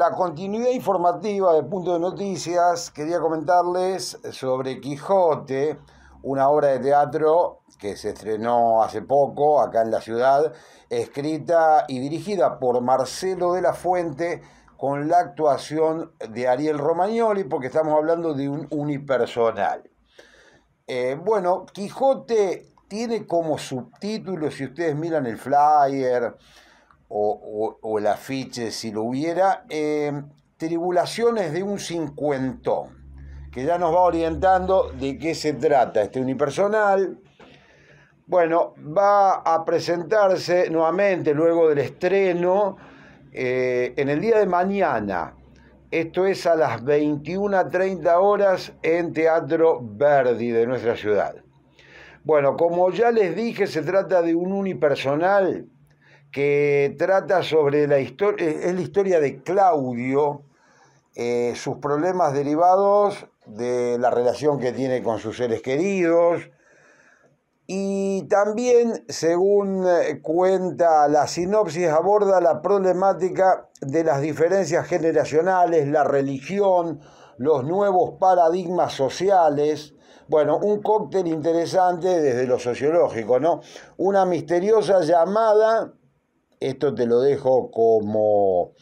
la continuidad informativa de Punto de Noticias, quería comentarles sobre Quijote, una obra de teatro que se estrenó hace poco acá en la ciudad, escrita y dirigida por Marcelo de la Fuente con la actuación de Ariel Romagnoli, porque estamos hablando de un unipersonal. Eh, bueno, Quijote tiene como subtítulo, si ustedes miran el flyer, o, el afiche si lo hubiera, eh, Tribulaciones de un cincuentón, que ya nos va orientando de qué se trata este unipersonal. Bueno, va a presentarse nuevamente luego del estreno eh, en el día de mañana. Esto es a las 21.30 horas en Teatro Verdi de nuestra ciudad. Bueno, como ya les dije, se trata de un unipersonal que trata sobre la historia, eh, es la historia de Claudio, eh, sus problemas derivados de la relación que tiene con sus seres queridos, y también, según eh, cuenta la sinopsis, aborda la problemática de las diferencias generacionales, la religión, los nuevos paradigmas sociales. Bueno, un cóctel interesante desde lo sociológico, ¿no? Una misteriosa llamada esto te lo dejo como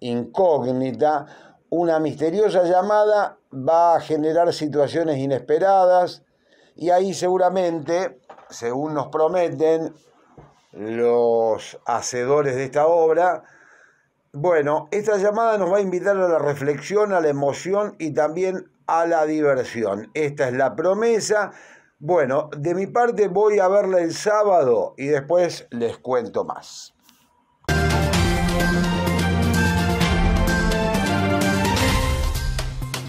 incógnita, una misteriosa llamada va a generar situaciones inesperadas y ahí seguramente, según nos prometen los hacedores de esta obra, bueno, esta llamada nos va a invitar a la reflexión, a la emoción y también a la diversión. Esta es la promesa. Bueno, de mi parte voy a verla el sábado y después les cuento más.